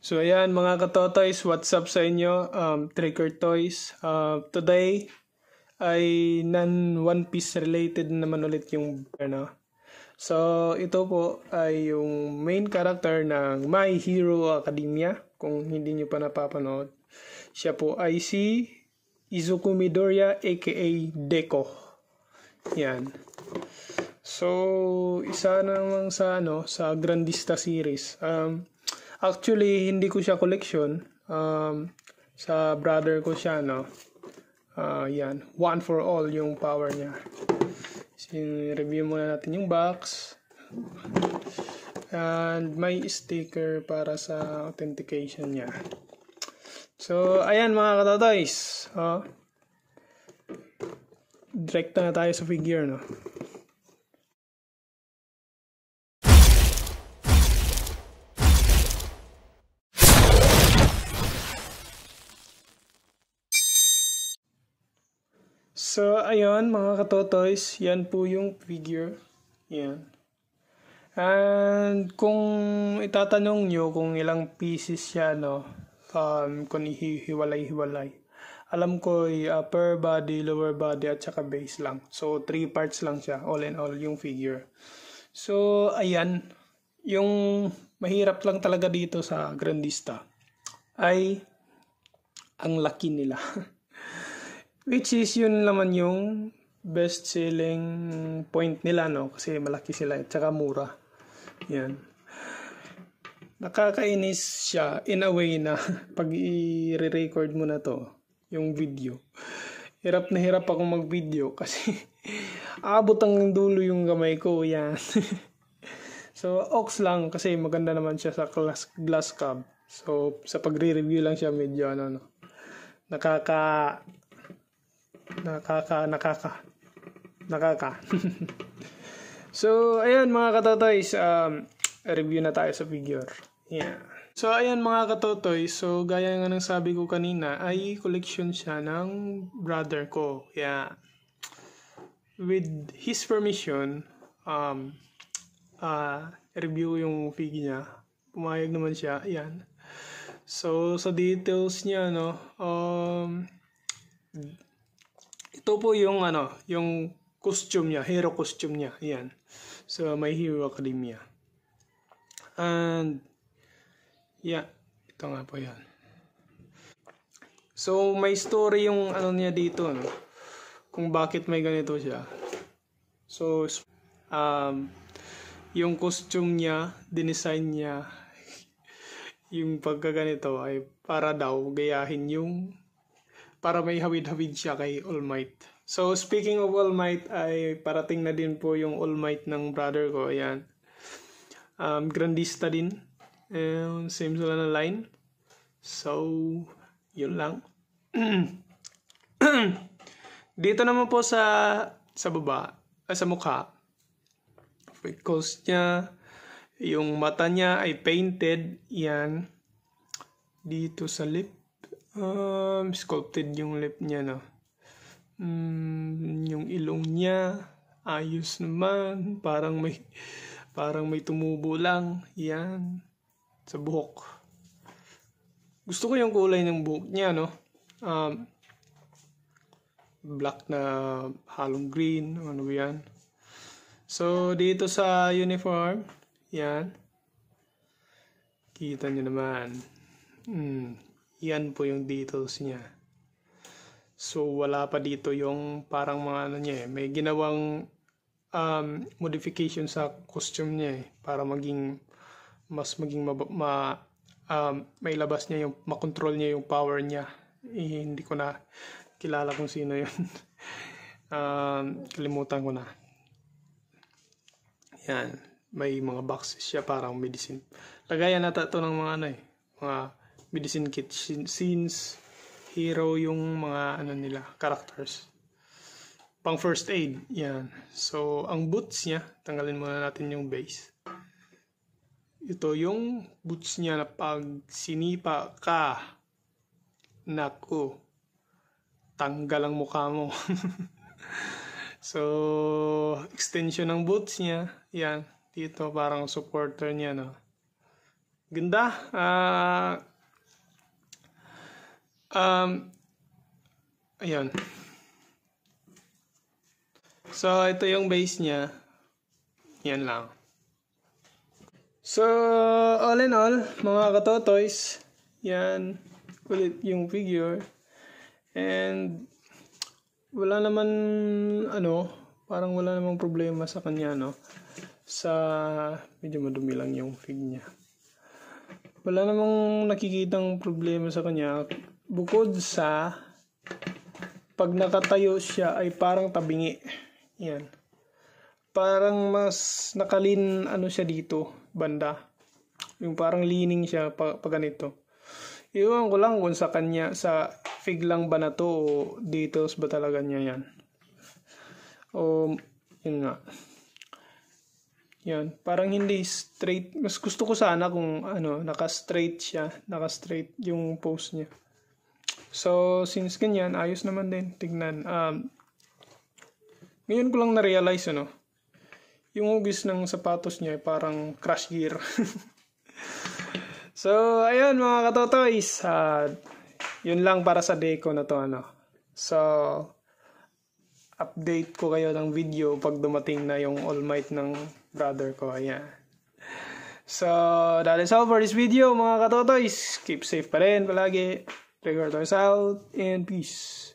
So ayan mga katotoys, what's up sa inyo? Um, Trick Toys. Uh, today ay non One Piece related naman ulit yung ano. So ito po ay yung main character ng My Hero Academia. Kung hindi nyo pa napapanood. Siya po ay si Izuku Midoriya aka Deko. Yan. So isa namang sa ano sa Grandista series. Um, Actually, hindi ko siya collection. Um, sa brother ko siya, no? Uh, yan. One for all yung power niya. Sin review muna natin yung box. And may sticker para sa authentication niya. So, ayan mga katotoys. Oh. Direkta na tayo sa figure, no? So, ayun mga katotoys, yan po yung figure. Yan. And kung itatanong nyo kung ilang pieces siya, no? Um, kung hiwalay hiwalay Alam ko ay eh, upper body, lower body, at saka base lang. So, three parts lang siya, all in all, yung figure. So, ayan. Yung mahirap lang talaga dito sa Grandista ay ang laki nila. Which is yun naman yung best selling point nila no kasi malaki sila at eh. saka mura. Yan. Nakakainis siya in a way na pag i-record mo na to yung video. Hirap na hirap akong mag-video kasi abot ang dulo yung gamay ko. Yan. so, ox lang kasi maganda naman siya sa glass, glass cup. So, sa pagre-review lang siya medyo ano, no? nakaka Nakaka, nakaka. Nakaka. so, ayan mga katotoys. Um, review na tayo sa figure. Yeah. So, ayan mga katotoy. So, gaya nga ng sabi ko kanina, ay collection siya ng brother ko. Yeah. With his permission, um, uh, review yung figure niya. Pumayag naman siya. Ayan. So, sa details niya, no, um, ito po yung ano, yung costume niya, hero costume niya. Ayan. So, My Hero Academia. And, yeah, ito nga po yan. So, may story yung ano niya dito, no? Kung bakit may ganito siya. So, um, yung costume niya, dinesign niya, yung pagkaganito ay para daw gayahin yung para may hawid-hawid siya kay All Might. So speaking of All Might ay parating na din po yung All Might ng brother ko. Ayan. Um, grandista din. Um, same sila na line. So, yun lang. Dito naman po sa sa baba, uh, sa mukha. Because niya, yung mata niya ay painted, yan. Dito sa lip, um, sculpted yung lip niya, no? Mm, yung ilong niya, ayos naman. Parang may, parang may tumubo lang. Yan. Sa buhok. Gusto ko yung kulay ng buhok niya, no? Um, black na halong green, ano yan. So, dito sa uniform, yan. Kita nyo naman. Mm, yan po yung details niya. So wala pa dito yung parang mga ano niya eh. May ginawang um, modification sa costume niya eh. Para maging mas maging ma, ma um, may labas niya yung makontrol niya yung power niya. Eh, hindi ko na kilala kung sino yun. um, kalimutan ko na. Yan. May mga boxes siya parang medicine. Lagayan nata to ng mga ano eh. Mga medicine kit scenes, hero yung mga ano nila, characters. Pang first aid, yan. So, ang boots niya, tanggalin muna natin yung base. Ito yung boots niya na pag sinipa ka, nako tanggal ang mukha mo. so, extension ng boots niya, yan. Dito parang supporter niya, no? Ganda. Ah, uh, Um, ayun. So, ito yung base niya. Yan lang. So, all in all, mga katotoys, yan kulit yung figure. And, wala naman, ano, parang wala namang problema sa kanya, no? Sa, medyo madumi lang yung fig niya. Wala namang nakikitang problema sa kanya bukod sa pag nakatayo siya ay parang tabingi. Yan. Parang mas nakalin ano siya dito, banda. Yung parang leaning siya pag, pag ganito. Iwan ko lang kung sa kanya, sa fig lang ba na to o details ba talaga niya yan. O, yun nga. Yan, parang hindi straight. Mas gusto ko sana kung ano, naka-straight siya, naka-straight yung post niya. So, since ganyan, ayos naman din. Tignan. Um, ngayon ko lang na-realize, ano, yung hugis ng sapatos niya ay parang crash gear. so, ayun mga katotoys. Uh, yun lang para sa day ko na to, ano. So, update ko kayo ng video pag dumating na yung all might ng brother ko. Ayan. So, that is all for this video mga katotoys. Keep safe pa rin palagi. Regard out and peace.